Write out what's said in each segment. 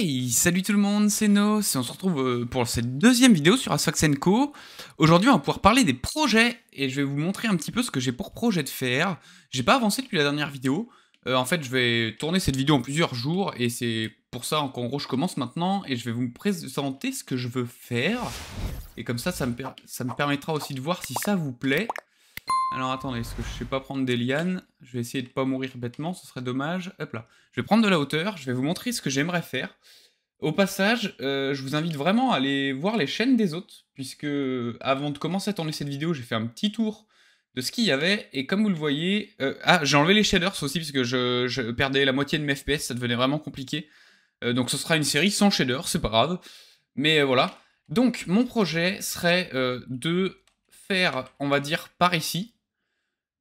Hey, salut tout le monde, c'est Nos, et on se retrouve euh, pour cette deuxième vidéo sur Asfaxenco. Aujourd'hui, on va pouvoir parler des projets, et je vais vous montrer un petit peu ce que j'ai pour projet de faire. J'ai pas avancé depuis la dernière vidéo, euh, en fait, je vais tourner cette vidéo en plusieurs jours, et c'est pour ça qu'en gros, je commence maintenant, et je vais vous présenter ce que je veux faire. Et comme ça, ça me, ça me permettra aussi de voir si ça vous plaît. Alors attendez, est-ce que je sais pas prendre des lianes Je vais essayer de pas mourir bêtement, ce serait dommage. Hop là. Je vais prendre de la hauteur, je vais vous montrer ce que j'aimerais faire. Au passage, euh, je vous invite vraiment à aller voir les chaînes des autres, puisque euh, avant de commencer à tourner cette vidéo, j'ai fait un petit tour de ce qu'il y avait, et comme vous le voyez... Euh, ah, j'ai enlevé les shaders aussi, puisque je, perdais la moitié de mes FPS, ça devenait vraiment compliqué. donc ce sera une série sans shaders, c'est pas grave. Mais voilà. Donc, mon projet serait de faire, on va dire, par ici,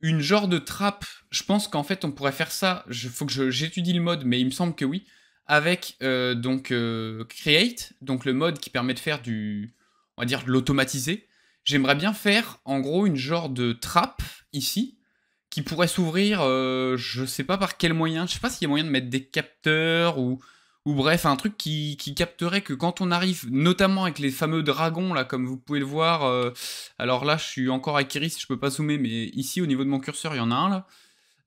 une genre de trappe. Je pense qu'en fait, on pourrait faire ça. Il faut que j'étudie le mode, mais il me semble que oui. Avec euh, donc euh, Create, donc le mode qui permet de faire du, on va dire, de l'automatiser. J'aimerais bien faire, en gros, une genre de trappe ici qui pourrait s'ouvrir. Euh, je sais pas par quel moyen. Je sais pas s'il y a moyen de mettre des capteurs ou ou bref un truc qui, qui, capterait que quand on arrive, notamment avec les fameux dragons là, comme vous pouvez le voir, euh, alors là je suis encore à Kiris, je peux pas zoomer, mais ici au niveau de mon curseur il y en a un là,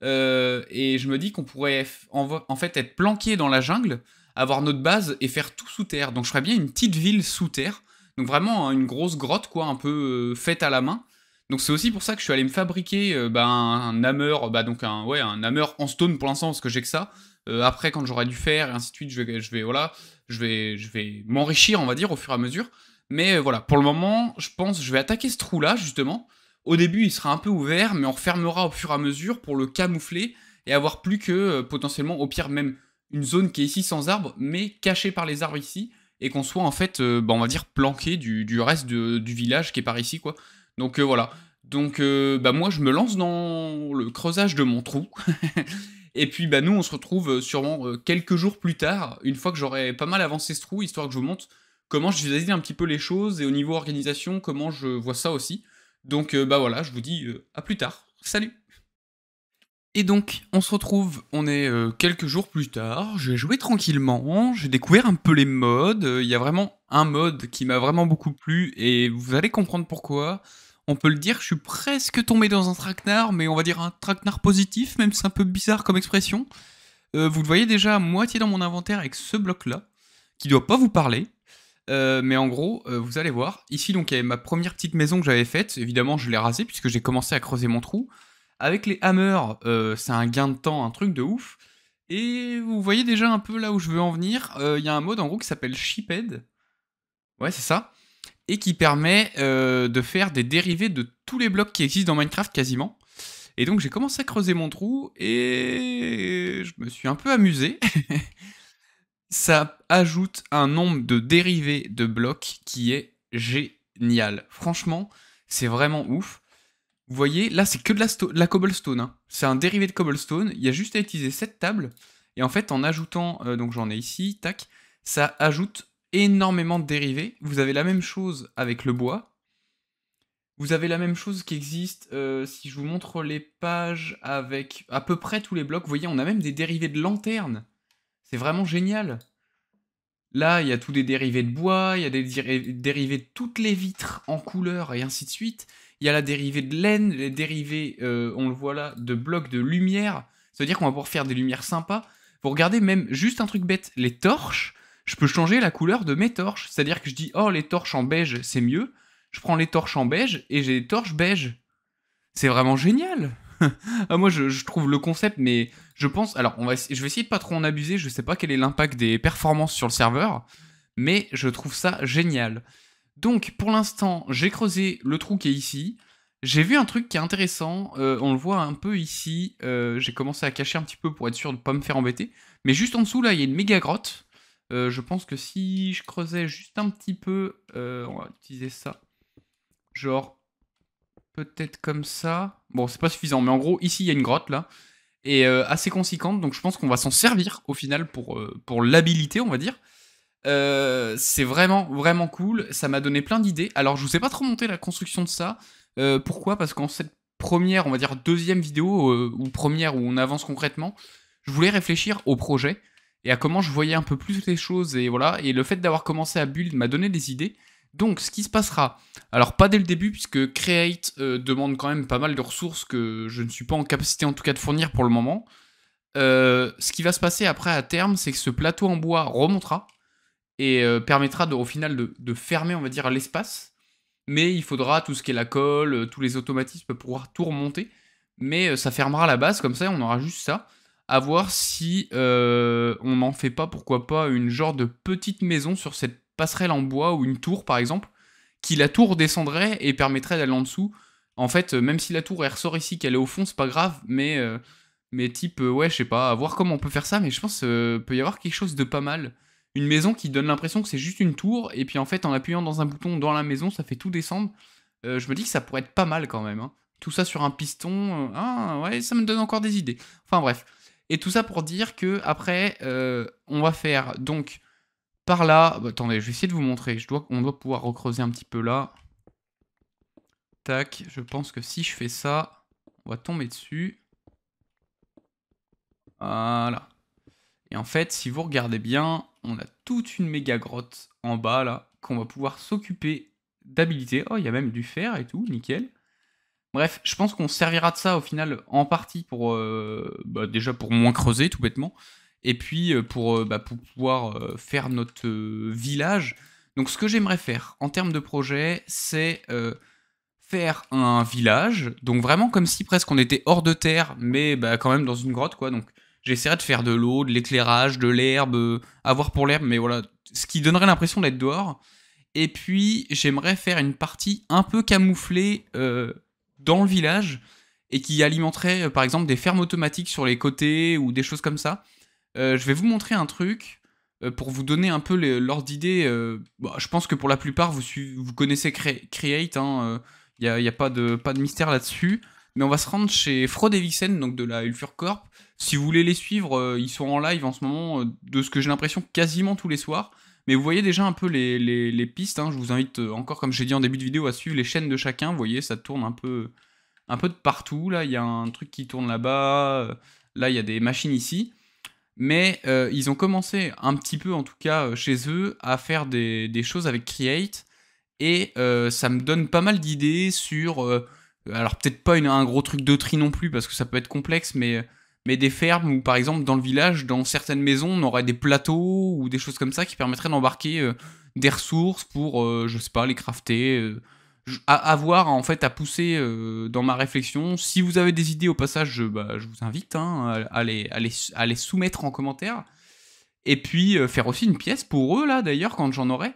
euh, et je me dis qu'on pourrait en, fait être planqué dans la jungle, avoir notre base et faire tout sous terre. Donc je ferais bien une petite ville sous terre, donc vraiment hein, une grosse grotte quoi, un peu euh, faite à la main. Donc c'est aussi pour ça que je suis allé me fabriquer bah, un, hammer, bah, donc un ouais un hammer en stone pour l'instant parce que j'ai que ça. Euh, après quand j'aurai dû faire, et ainsi de suite, je vais, je vais, je vais, je vais m'enrichir, on va dire, au fur et à mesure. Mais euh, voilà, pour le moment, je pense, je vais attaquer ce trou-là, justement. Au début, il sera un peu ouvert, mais on refermera au fur et à mesure pour le camoufler et avoir plus que, euh, potentiellement, au pire, même une zone qui est ici sans arbre, mais cachée par les arbres ici, et qu'on soit, en fait, bah, on va dire, planqué du, reste du village qui est par ici, quoi. Donc voilà. Donc, bah, moi, je me lance dans le creusage de mon trou. Et puis bah, nous, on se retrouve euh, sûrement euh, quelques jours plus tard, une fois que j'aurai pas mal avancé ce trou, histoire que je vous montre comment je visualise un petit peu les choses et au niveau organisation, comment je vois ça aussi. Donc euh, bah voilà, je vous dis à plus tard. Salut et donc, on se retrouve, on est quelques jours plus tard, j'ai joué tranquillement, j'ai découvert un peu les modes, il y a vraiment un mode qui m'a vraiment beaucoup plu, et vous allez comprendre pourquoi on peut le dire, je suis presque tombé dans un traquenard, mais on va dire un traquenard positif, même si c'est un peu bizarre comme expression. Euh, vous le voyez déjà à moitié dans mon inventaire avec ce bloc-là, qui doit pas vous parler. Euh, mais en gros, euh, vous allez voir. Ici, donc, il y ma première petite maison que j'avais faite. Évidemment, je l'ai rasée puisque j'ai commencé à creuser mon trou. Avec les hammers, c'est un gain de temps, un truc de ouf. Et vous voyez déjà un peu là où je veux en venir. Il y a un mode en gros qui s'appelle Sheephead. Ouais, c'est ça et qui permet euh, de faire des dérivés de tous les blocs qui existent dans Minecraft quasiment. Et donc j'ai commencé à creuser mon trou et je me suis un peu amusé. Ça ajoute un nombre de dérivés de blocs qui est génial. Franchement, c'est vraiment ouf. Vous voyez, là c'est que de la, cobblestone. Hein. C'est un dérivé de cobblestone. Il y a juste à utiliser cette table. Et en fait, en ajoutant, euh, donc j'en ai ici, tac, ça ajoute énormément de dérivés. Vous avez la même chose avec le bois. Vous avez la même chose qui existe euh, si je vous montre les pages avec à peu près tous les blocs. Vous voyez, on a même des dérivés de lanterne. C'est vraiment génial. Là, il y a tous des dérivés de bois, il y a des dérivés de toutes les vitres en couleur et ainsi de suite. Il y a la dérivée de laine, les dérivés, euh, on le voit là, de blocs de lumière. C'est-à-dire qu'on va pouvoir faire des lumières sympas. Vous regardez même juste un truc bête, les torches je peux changer la couleur de mes torches. C'est-à-dire que je dis, oh, les torches en beige, c'est mieux. Je prends les torches en beige et j'ai des torches beige. C'est vraiment génial. Ah, moi, je, trouve le concept, mais je pense. Alors, on va, je vais essayer de pas trop en abuser. Je sais pas quel est l'impact des performances sur le serveur, mais je trouve ça génial. Donc, pour l'instant, j'ai creusé le trou qui est ici. J'ai vu un truc qui est intéressant. Euh, on le voit un peu ici. Euh, j'ai commencé à cacher un petit peu pour être sûr de ne pas me faire embêter. Mais juste en dessous, là, il y a une méga grotte. Euh, je pense que si je creusais juste un petit peu, euh, on va utiliser ça. Genre, peut-être comme ça. Bon, c'est pas suffisant, mais en gros, ici, il y a une grotte, là. Et euh, assez conséquente, donc je pense qu'on va s'en servir, au final, pour, pour l'habilité, on va dire. c'est vraiment, vraiment cool. Ça m'a donné plein d'idées. Alors, je vous ai pas trop monté la construction de ça. pourquoi Parce qu'en cette première, on va dire deuxième vidéo, ou première où on avance concrètement, je voulais réfléchir au projet et à comment je voyais un peu plus les choses et voilà. Et le fait d'avoir commencé à build m'a donné des idées. Donc, ce qui se passera, alors pas dès le début, puisque Create euh, demande quand même pas mal de ressources que je ne suis pas en capacité en tout cas de fournir pour le moment. Euh, ce qui va se passer après à terme, c'est que ce plateau en bois remontera et euh, permettra de, au final de, de, fermer, on va dire, l'espace. Mais il faudra tout ce qui est la colle, tous les automatismes pour pouvoir tout remonter. Mais ça fermera la base, comme ça on aura juste ça à voir si euh, on n'en fait pas, pourquoi pas, une genre de petite maison sur cette passerelle en bois ou une tour par exemple, qui la tour descendrait et permettrait d'aller en dessous. En fait, euh, même si la tour elle ressort ici, qu'elle est au fond, c'est pas grave, mais, euh, mais type, ouais, je sais pas, à voir comment on peut faire ça, mais je pense peut y avoir quelque chose de pas mal. Une maison qui donne l'impression que c'est juste une tour, et puis en fait, en appuyant dans un bouton dans la maison, ça fait tout descendre. je me dis que ça pourrait être pas mal quand même. Hein. Tout ça sur un piston, ah ouais, ça me donne encore des idées. Enfin bref. Et tout ça pour dire que après, euh, on va faire donc par là. Bah, attendez, je vais essayer de vous montrer. Je on doit pouvoir recreuser un petit peu là. Tac, je pense que si je fais ça, on va tomber dessus. Voilà. Et en fait, si vous regardez bien, on a toute une méga grotte en bas là qu'on va pouvoir s'occuper d'habiliter. Oh, il y a même du fer et tout, nickel. Bref, je pense qu'on servira de ça au final en partie pour euh, bah, déjà pour moins creuser tout bêtement, et puis euh, euh, bah, pour, pouvoir faire notre village. Donc ce que j'aimerais faire en termes de projet, c'est faire un village, donc vraiment comme si presque on était hors de terre, mais bah, quand même dans une grotte quoi. Donc j'essaierai de faire de l'eau, de l'éclairage, de l'herbe, avoir pour l'herbe, mais voilà, ce qui donnerait l'impression d'être dehors. Et puis j'aimerais faire une partie un peu camouflée dans le village et qui alimenterait euh, par exemple des fermes automatiques sur les côtés ou des choses comme ça. Euh, je vais vous montrer un truc euh, pour vous donner un peu l'ordre d'idée. Bah, je pense que pour la plupart, vous, vous connaissez Create, il hein, n'y a, pas, de, pas de mystère là-dessus. Mais on va se rendre chez Frode donc de la Ulfur Corp. Si vous voulez les suivre, ils sont en live en ce moment, de ce que j'ai l'impression, quasiment tous les soirs. Mais vous voyez déjà un peu les, pistes. Hein. Je vous invite euh, encore, comme j'ai dit en début de vidéo, à suivre les chaînes de chacun. Vous voyez, ça tourne un peu, un peu de partout. Là, il y a un truc qui tourne là-bas. Euh, là, il y a des machines ici. Mais euh, ils ont commencé un petit peu, en tout cas chez eux, à faire des, choses avec Create. Et ça me donne pas mal d'idées sur... alors peut-être pas un gros truc de tri non plus, parce que ça peut être complexe, mais mais des fermes où, par exemple, dans le village, dans certaines maisons, on aurait des plateaux ou des choses comme ça qui permettraient d'embarquer euh, des ressources pour, euh, je sais pas, les crafter. Euh, avoir en fait à pousser dans ma réflexion. Si vous avez des idées au passage, je, bah, vous invite hein, à, les, à, les, soumettre en commentaire. Et puis faire aussi une pièce pour eux là d'ailleurs quand j'en aurai.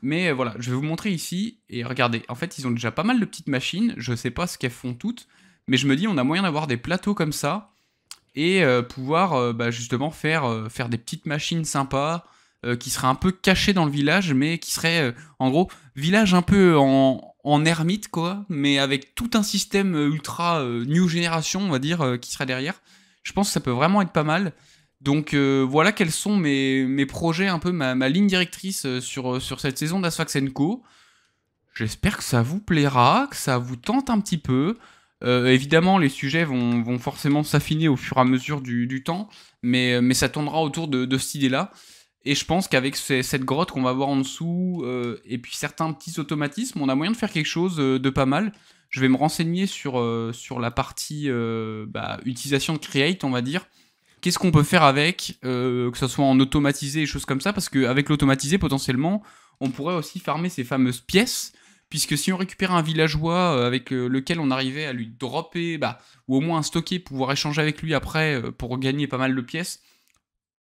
Mais voilà, je vais vous montrer ici et regardez. En fait, ils ont déjà pas mal de petites machines. Je sais pas ce qu'elles font toutes, mais je me dis on a moyen d'avoir des plateaux comme ça et euh, pouvoir euh, bah, justement faire, euh, faire des petites machines sympas qui seraient un peu cachées dans le village, mais qui seraient en gros village un peu en, ermite quoi, mais avec tout un système ultra new génération on va dire qui serait derrière. Je pense que ça peut vraiment être pas mal. Donc voilà quels sont mes, projets, un peu ma, ligne directrice sur, sur cette saison d'Asfax Co. J'espère que ça vous plaira, que ça vous tente un petit peu. Euh, évidemment, les sujets vont, forcément s'affiner au fur et à mesure du, temps, euh, mais, ça tournera autour de, cette idée-là. Et je pense qu'avec cette grotte qu'on va voir en dessous, euh, et puis certains petits automatismes, on a moyen de faire quelque chose de pas mal. Je vais me renseigner sur, sur la partie bah, utilisation de Create, on va dire. Qu'est-ce qu'on peut faire avec, que ce soit en automatisé et choses comme ça, parce qu'avec l'automatisé, potentiellement, on pourrait aussi farmer ces fameuses pièces puisque si on récupérait un villageois euh, avec euh, lequel on arrivait à lui dropper, bah, ou au moins un stocker, pouvoir échanger avec lui après euh, pour gagner pas mal de pièces,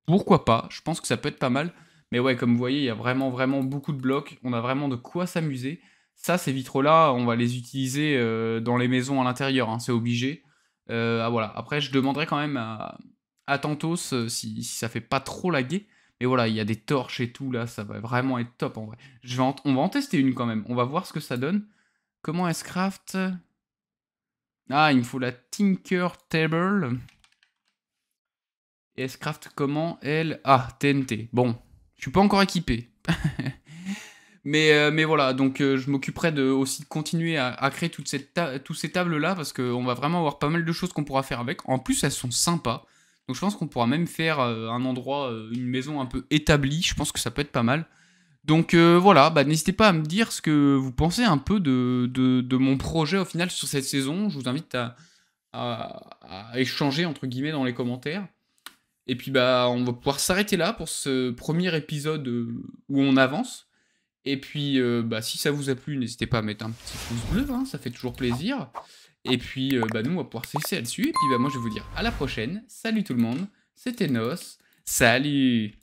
pourquoi pas Je pense que ça peut être pas mal. Mais ouais, comme vous voyez, il y a vraiment, vraiment beaucoup de blocs. On a vraiment de quoi s'amuser. Ça, ces vitraux-là, on va les utiliser dans les maisons à l'intérieur, hein, c'est obligé. ah, voilà. Après, je demanderai quand même à, Tantos si, si, ça fait pas trop laguer. Et voilà, il y a des torches et tout, là, ça va vraiment être top en vrai. on va en tester une quand même, on va voir ce que ça donne. Comment est craft Ah, il me faut la Tinker Table. Et craft comment Elle. Ah, TNT. Bon, je suis pas encore équipé. mais, euh, mais voilà, donc euh, je m'occuperai de, aussi de continuer à, créer toutes ces, toutes ces tables-là parce qu'on va vraiment avoir pas mal de choses qu'on pourra faire avec. En plus, elles sont sympas. Donc je pense qu'on pourra même faire euh, un endroit, euh, une maison un peu établie. Je pense que ça peut être pas mal. Donc euh, voilà, bah, n'hésitez pas à me dire ce que vous pensez un peu de, mon projet au final sur cette saison. Je vous invite à, échanger entre guillemets dans les commentaires. Et puis bah on va pouvoir s'arrêter là pour ce premier épisode où on avance. Et puis bah, si ça vous a plu, n'hésitez pas à mettre un petit pouce bleu, hein. ça fait toujours plaisir. Et puis, euh, bah, nous, on va pouvoir se là-dessus. Et puis, bah, moi, je vais vous dire à la prochaine. Salut tout le monde. C'était Nos. Salut